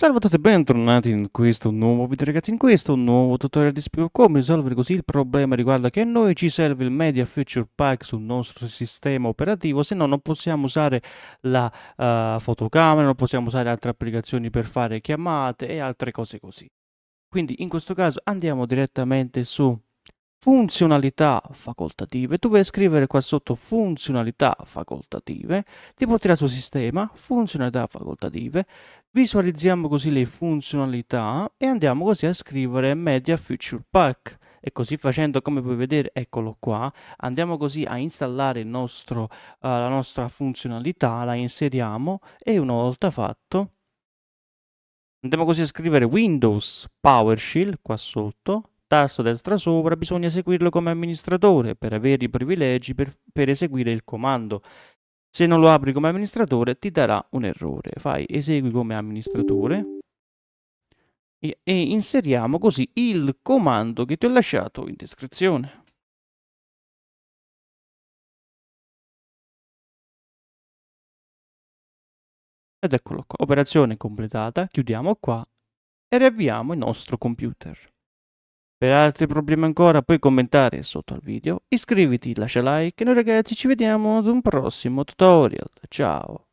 Salve a tutti e bentornati in questo nuovo video ragazzi, in questo nuovo tutorial di spiego come risolvere così il problema riguardo che a noi ci serve il Media Feature Pack sul nostro sistema operativo, se no non possiamo usare la uh, fotocamera, non possiamo usare altre applicazioni per fare chiamate e altre cose così. Quindi in questo caso andiamo direttamente su funzionalità facoltative, tu vai scrivere qua sotto funzionalità facoltative, ti porterà sul sistema funzionalità facoltative, Visualizziamo così le funzionalità e andiamo così a scrivere Media Future Pack e così facendo come puoi vedere eccolo qua andiamo così a installare nostro, uh, la nostra funzionalità la inseriamo e una volta fatto andiamo così a scrivere Windows PowerShell qua sotto tasto destra sopra bisogna seguirlo come amministratore per avere i privilegi per, per eseguire il comando se non lo apri come amministratore ti darà un errore. Fai esegui come amministratore e, e inseriamo così il comando che ti ho lasciato in descrizione. Ed eccolo qua, operazione completata, chiudiamo qua e riavviamo il nostro computer. Per altri problemi ancora puoi commentare sotto al video, iscriviti, lascia like e noi ragazzi ci vediamo ad un prossimo tutorial. Ciao!